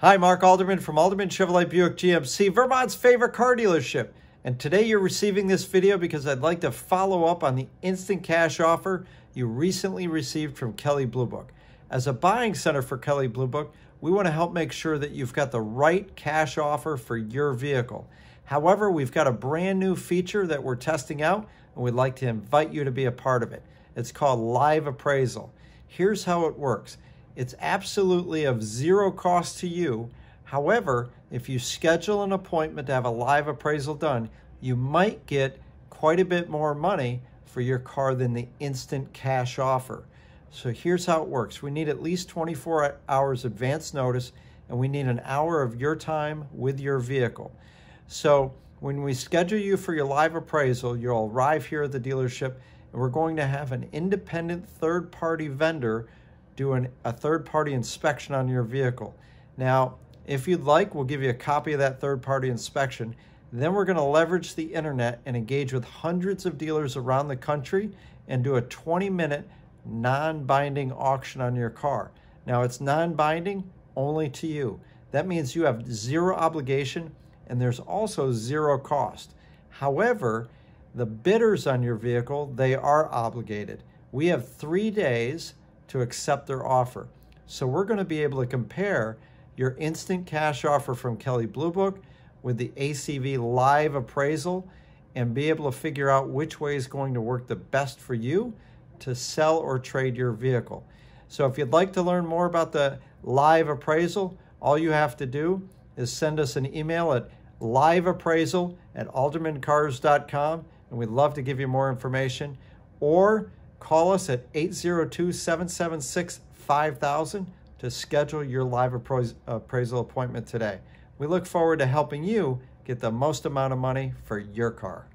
Hi, Mark Alderman from Alderman Chevrolet Buick GMC, Vermont's favorite car dealership. And today you're receiving this video because I'd like to follow up on the instant cash offer you recently received from Kelly Blue Book. As a buying center for Kelly Blue Book, we want to help make sure that you've got the right cash offer for your vehicle. However, we've got a brand new feature that we're testing out and we'd like to invite you to be a part of it. It's called Live Appraisal. Here's how it works. It's absolutely of zero cost to you. However, if you schedule an appointment to have a live appraisal done, you might get quite a bit more money for your car than the instant cash offer. So here's how it works. We need at least 24 hours advance notice and we need an hour of your time with your vehicle. So when we schedule you for your live appraisal, you'll arrive here at the dealership and we're going to have an independent third party vendor do an, a third-party inspection on your vehicle. Now, if you'd like, we'll give you a copy of that third-party inspection. Then we're gonna leverage the internet and engage with hundreds of dealers around the country and do a 20-minute non-binding auction on your car. Now, it's non-binding only to you. That means you have zero obligation and there's also zero cost. However, the bidders on your vehicle, they are obligated. We have three days to accept their offer. So we're going to be able to compare your instant cash offer from Kelly Blue Book with the ACV live appraisal and be able to figure out which way is going to work the best for you to sell or trade your vehicle. So if you'd like to learn more about the live appraisal, all you have to do is send us an email at liveappraisal at aldermancars.com and we'd love to give you more information. Or Call us at 802 776 5000 to schedule your live appraisal appointment today. We look forward to helping you get the most amount of money for your car.